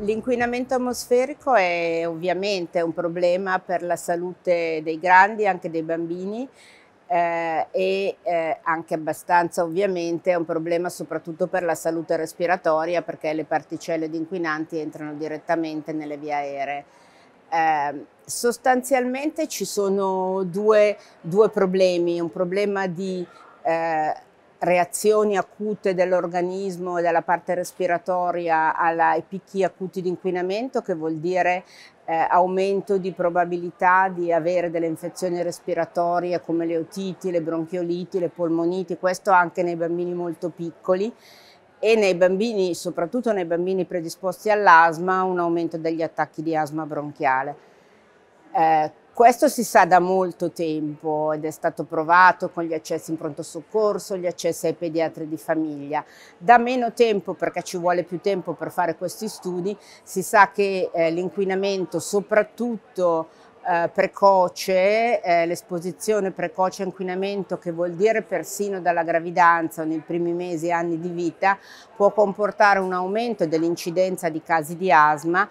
L'inquinamento atmosferico è ovviamente un problema per la salute dei grandi, anche dei bambini, eh, e eh, anche abbastanza ovviamente è un problema soprattutto per la salute respiratoria perché le particelle di inquinanti entrano direttamente nelle vie aeree. Eh, sostanzialmente ci sono due, due, problemi, un problema di eh, reazioni acute dell'organismo e della parte respiratoria ai picchi acuti di inquinamento, che vuol dire eh, aumento di probabilità di avere delle infezioni respiratorie come le otiti, le bronchioliti, le polmoniti, questo anche nei bambini molto piccoli e nei bambini, soprattutto nei bambini predisposti all'asma, un aumento degli attacchi di asma bronchiale. Eh, questo si sa da molto tempo ed è stato provato con gli accessi in pronto soccorso, gli accessi ai pediatri di famiglia. Da meno tempo, perché ci vuole più tempo per fare questi studi, si sa che eh, l'inquinamento, soprattutto eh, precoce, eh, l'esposizione precoce a inquinamento, che vuol dire persino dalla gravidanza o nei primi mesi e anni di vita, può comportare un aumento dell'incidenza di casi di asma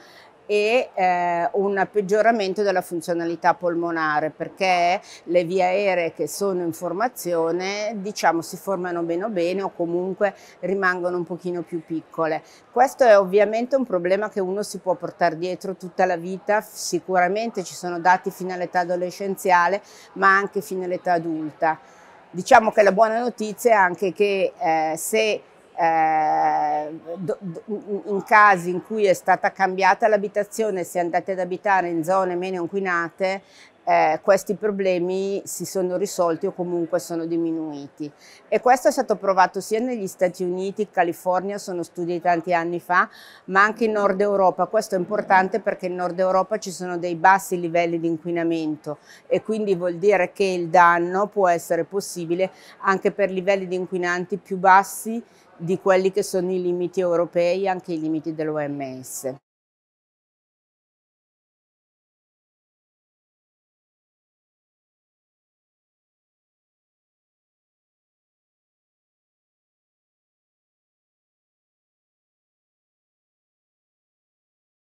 e eh, un peggioramento della funzionalità polmonare perché le vie aeree che sono in formazione diciamo si formano meno bene o comunque rimangono un pochino più piccole. Questo è ovviamente un problema che uno si può portare dietro tutta la vita, sicuramente ci sono dati fino all'età adolescenziale ma anche fino all'età adulta. Diciamo che la buona notizia è anche che eh, se eh, in casi in cui è stata cambiata l'abitazione, se andate ad abitare in zone meno inquinate, eh, questi problemi si sono risolti o comunque sono diminuiti. E questo è stato provato sia negli Stati Uniti, California, sono studi tanti anni fa, ma anche in Nord Europa. Questo è importante perché in Nord Europa ci sono dei bassi livelli di inquinamento e quindi vuol dire che il danno può essere possibile anche per livelli di inquinanti più bassi di quelli che sono i limiti europei, anche i limiti dell'OMS.